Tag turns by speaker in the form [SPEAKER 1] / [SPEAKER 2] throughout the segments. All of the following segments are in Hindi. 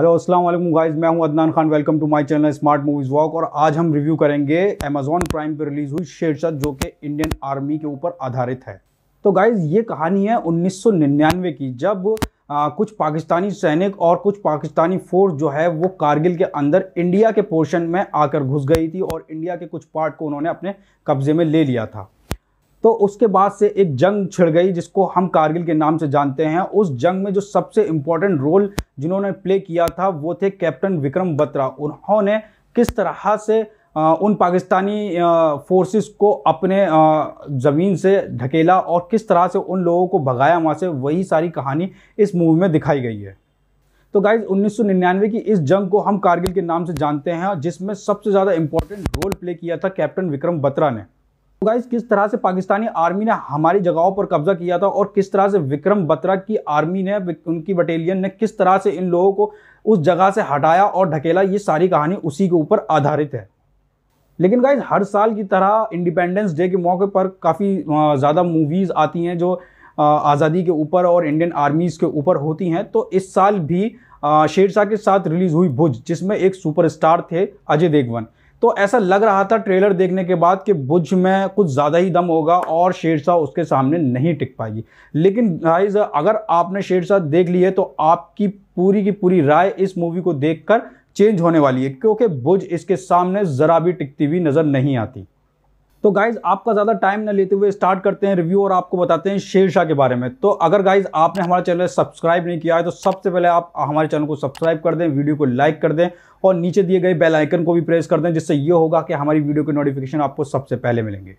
[SPEAKER 1] हेलो अस्सलाम वालेकुम गाइस मैं हूं Adnan Khan welcome to my channel smart movies walk और आज हम रिव्यू करेंगे अमेजॉन प्राइम पर रिलीज हुई शेरशाह जो कि इंडियन आर्मी के ऊपर आधारित है तो गाइस ये कहानी है 1999 की जब आ, कुछ पाकिस्तानी सैनिक और कुछ पाकिस्तानी फोर्स जो है वो कारगिल के अंदर इंडिया के पोर्शन में आकर घुस गई थी और इंडिया के कुछ पार्ट को उन्होंने अपने कब्जे में ले लिया था तो उसके बाद से एक जंग छिड़ गई जिसको हम कारगिल के नाम से जानते हैं उस जंग में जो सबसे इम्पोर्टेंट रोल जिन्होंने प्ले किया था वो थे कैप्टन विक्रम बत्रा उन्होंने किस तरह से उन पाकिस्तानी फोर्सेस को अपने ज़मीन से ढकेला और किस तरह से उन लोगों को भगाया वहाँ से वही सारी कहानी इस मूवी में दिखाई गई है तो गाइज 1999 की इस जंग को हम कारगिल के नाम से जानते हैं जिसमें सबसे ज़्यादा इम्पोर्टेंट रोल प्ले किया था कैप्टन विक्रम बत्रा ने गाइस तो गाइज किस तरह से पाकिस्तानी आर्मी ने हमारी जगहों पर कब्जा किया था और किस तरह से विक्रम बत्रा की आर्मी ने उनकी बटालियन ने किस तरह से इन लोगों को उस जगह से हटाया और ढकेला ये सारी कहानी उसी के ऊपर आधारित है लेकिन गाइज हर साल की तरह इंडिपेंडेंस डे के मौके पर काफ़ी ज़्यादा मूवीज़ आती हैं जो आज़ादी के ऊपर और इंडियन आर्मीज़ के ऊपर होती हैं तो इस साल भी शेरशाह के साथ रिलीज़ हुई भुज जिसमें एक सुपरस्टार थे अजय देवगन तो ऐसा लग रहा था ट्रेलर देखने के बाद कि बुज में कुछ ज़्यादा ही दम होगा और शेरशाह उसके सामने नहीं टिक पाएगी लेकिन राइज अगर आपने शेरशाह देख ली है तो आपकी पूरी की पूरी राय इस मूवी को देखकर चेंज होने वाली है क्योंकि बुज इसके सामने ज़रा भी टिकती हुई नज़र नहीं आती तो गाइज आपका ज़्यादा टाइम ना लेते हुए स्टार्ट करते हैं रिव्यू और आपको बताते हैं शेरशाह के बारे में तो अगर गाइज आपने हमारा चैनल सब्सक्राइब नहीं किया है तो सबसे पहले आप हमारे चैनल को सब्सक्राइब कर दें वीडियो को लाइक कर दें और नीचे दिए गए बेल आइकन को भी प्रेस कर दें जिससे ये होगा कि हमारी वीडियो के नोटिफिकेशन आपको सबसे पहले मिलेंगे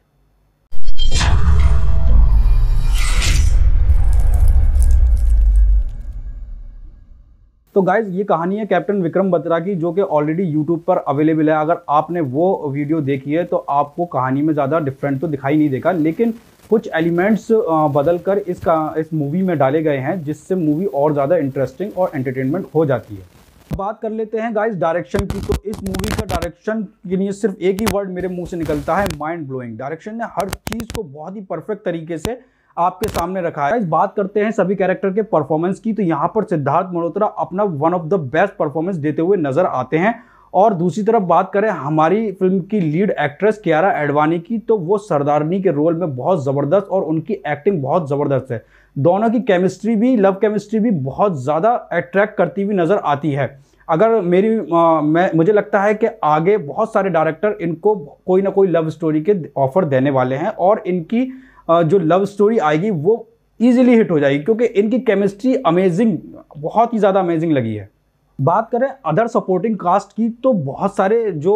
[SPEAKER 1] तो गाइज ये कहानी है कैप्टन विक्रम बत्रा की जो कि ऑलरेडी यूट्यूब पर अवेलेबल है अगर आपने वो वीडियो देखी है तो आपको कहानी में ज़्यादा डिफरेंट तो दिखाई नहीं देगा लेकिन कुछ एलिमेंट्स बदल कर का इस मूवी में डाले गए हैं जिससे मूवी और ज़्यादा इंटरेस्टिंग और एंटरटेनमेंट हो जाती है बात कर लेते हैं गाइज़ डायरेक्शन की तो इस मूवी का डायरेक्शन के लिए सिर्फ एक ही वर्ड मेरे मुंह से निकलता है माइंड ब्लोइंग डायरेक्शन ने हर चीज़ को बहुत ही परफेक्ट तरीके से आपके सामने रखा है बात करते हैं सभी कैरेक्टर के परफॉर्मेंस की तो यहाँ पर सिद्धार्थ मल्होत्रा अपना one of the best performance देते हुए नजर आते हैं और दूसरी तरफ बात करें हमारी फिल्म की लीड एक्ट्रेस कियारा एडवानी की तो वो सरदारनी के रोल में बहुत ज़बरदस्त और उनकी एक्टिंग बहुत ज़बरदस्त है दोनों की केमिस्ट्री भी लव केमिस्ट्री भी बहुत ज़्यादा अट्रैक्ट करती हुई नज़र आती है अगर मेरी आ, मैं मुझे लगता है कि आगे बहुत सारे डायरेक्टर इनको कोई ना कोई लव स्टोरी के ऑफर देने वाले हैं और इनकी जो लव स्टोरी आएगी वो ईजिली हिट हो जाएगी क्योंकि इनकी केमिस्ट्री अमेजिंग बहुत ही ज़्यादा अमेजिंग लगी है बात करें अदर सपोर्टिंग कास्ट की तो बहुत सारे जो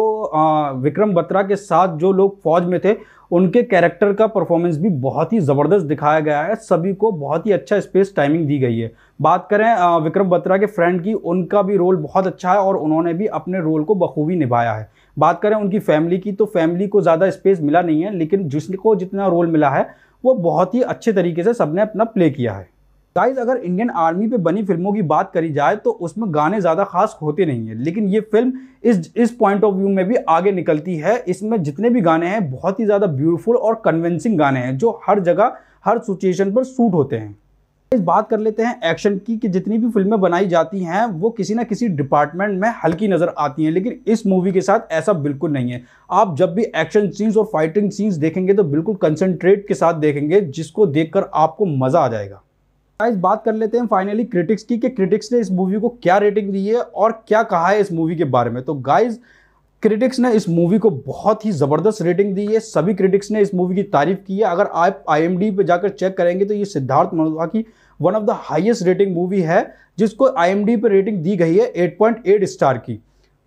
[SPEAKER 1] विक्रम बत्रा के साथ जो लोग फौज में थे उनके कैरेक्टर का परफॉर्मेंस भी बहुत ही ज़बरदस्त दिखाया गया है सभी को बहुत ही अच्छा स्पेस टाइमिंग दी गई है बात करें विक्रम बत्रा के फ्रेंड की उनका भी रोल बहुत अच्छा है और उन्होंने भी अपने रोल को बखूबी निभाया है बात करें उनकी फैमिली की तो फैमिली को ज़्यादा स्पेस मिला नहीं है लेकिन जिसको जितना रोल मिला है वो बहुत ही अच्छे तरीके से सबने अपना प्ले किया है गाइज अगर इंडियन आर्मी पे बनी फिल्मों की बात करी जाए तो उसमें गाने ज़्यादा खास होते नहीं है लेकिन ये फिल्म इस इस पॉइंट ऑफ व्यू में भी आगे निकलती है इसमें जितने भी गाने हैं बहुत ही ज़्यादा ब्यूटीफुल और कन्विंसिंग गाने हैं जो हर जगह हर सिचुएशन पर सूट होते हैं बात कर लेते हैं एक्शन की कि जितनी भी फिल्में बनाई जाती हैं वो किसी ना किसी डिपार्टमेंट में हल्की नज़र आती हैं लेकिन इस मूवी के साथ ऐसा बिल्कुल नहीं है आप जब भी एक्शन सीन्स और फाइटिंग सीन्स देखेंगे तो बिल्कुल कंसंट्रेट के साथ देखेंगे जिसको देखकर आपको मज़ा आ जाएगा इस बात कर लेते हैं फाइनली क्रिटिक्स की कि क्रिटिक्स ने इस मूवी को क्या रेटिंग दी है और क्या कहा है इस मूवी के बारे में तो गाइज क्रिटिक्स ने इस मूवी को बहुत ही ज़बरदस्त रेटिंग दी है सभी क्रिटिक्स ने इस मूवी की तारीफ की है अगर आप आई पे जाकर चेक करेंगे तो ये सिद्धार्थ मल्होत्रा की one of the highest rating movie है जिसको आई पे रेटिंग दी गई है 8.8 स्टार की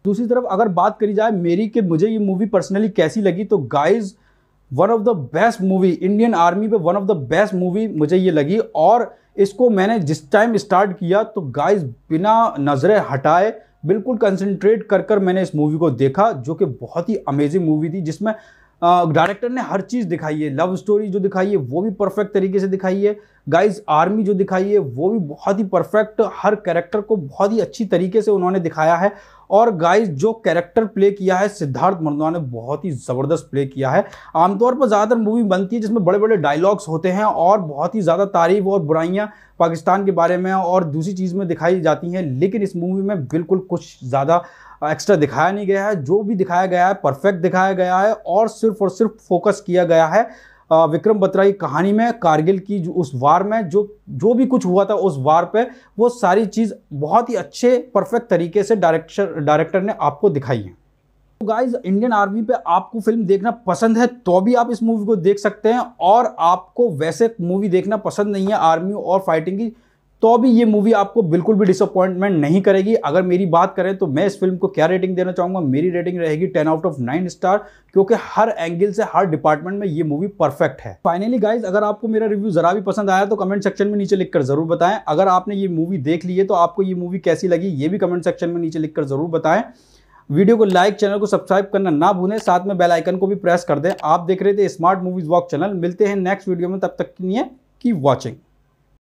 [SPEAKER 1] दूसरी तरफ अगर बात करी जाए मेरी कि मुझे ये मूवी पर्सनली कैसी लगी तो guys one of the best movie Indian army पे one of the best movie मुझे ये लगी और इसको मैंने जिस टाइम स्टार्ट किया तो गाइज बिना नज़रें हटाए बिल्कुल कंसनट्रेट कर कर मैंने इस मूवी को देखा जो कि बहुत ही अमेजिंग मूवी थी जिसमें डायरेक्टर ने हर चीज़ दिखाई है लव स्टोरी जो दिखाई है वो भी परफेक्ट तरीके से दिखाई है गाइस आर्मी जो दिखाई है वो भी बहुत ही परफेक्ट हर कैरेक्टर को बहुत ही अच्छी तरीके से उन्होंने दिखाया है और गाइस जो कैरेक्टर प्ले किया है सिद्धार्थ मरदवा ने बहुत ही ज़बरदस्त प्ले किया है आमतौर पर ज़्यादातर मूवी बनती है जिसमें बड़े बड़े डायलॉग्स होते हैं और बहुत ही ज़्यादा तारीफ और बुराइयाँ पाकिस्तान के बारे में और दूसरी चीज़ में दिखाई जाती हैं लेकिन इस मूवी में बिल्कुल कुछ ज़्यादा एक्स्ट्रा दिखाया नहीं गया है जो भी दिखाया गया है परफेक्ट दिखाया गया है और सिर्फ और सिर्फ फोकस किया गया है विक्रम बत्रा की कहानी में कारगिल की जो उस वार में जो जो भी कुछ हुआ था उस वार पे वो सारी चीज़ बहुत ही अच्छे परफेक्ट तरीके से डायरेक्टर डायरेक्टर ने आपको दिखाई है तो गाइज इंडियन आर्मी पे आपको फिल्म देखना पसंद है तो भी आप इस मूवी को देख सकते हैं और आपको वैसे मूवी देखना पसंद नहीं है आर्मी और फाइटिंग की तो अभी ये मूवी आपको बिल्कुल भी डिसअपॉइंटमेंट नहीं करेगी अगर मेरी बात करें तो मैं इस फिल्म को क्या रेटिंग देना चाहूँगा मेरी रेटिंग रहेगी ten out of nine star क्योंकि हर एंगल से हर डिपार्टमेंट में ये मूवी परफेक्ट है फाइनली गाइज अगर आपको मेरा रिव्यू जरा भी पसंद आया तो कमेंट सेक्शन में नीचे लिखकर जरूर बताएं अगर आपने ये मूवी देख ली है तो आपको ये मूवी कैसी लगी ये भी कमेंट सेक्शन में नीचे लिखकर जरूर बताएं वीडियो को लाइक चैनल को सब्सक्राइब करना ना भूलें साथ में बेल आइकन को भी प्रेस कर दें आप देख रहे थे स्मार्ट मूवीज वॉक चैनल मिलते हैं नेक्स्ट वीडियो में तब तक के लिए की वॉचिंग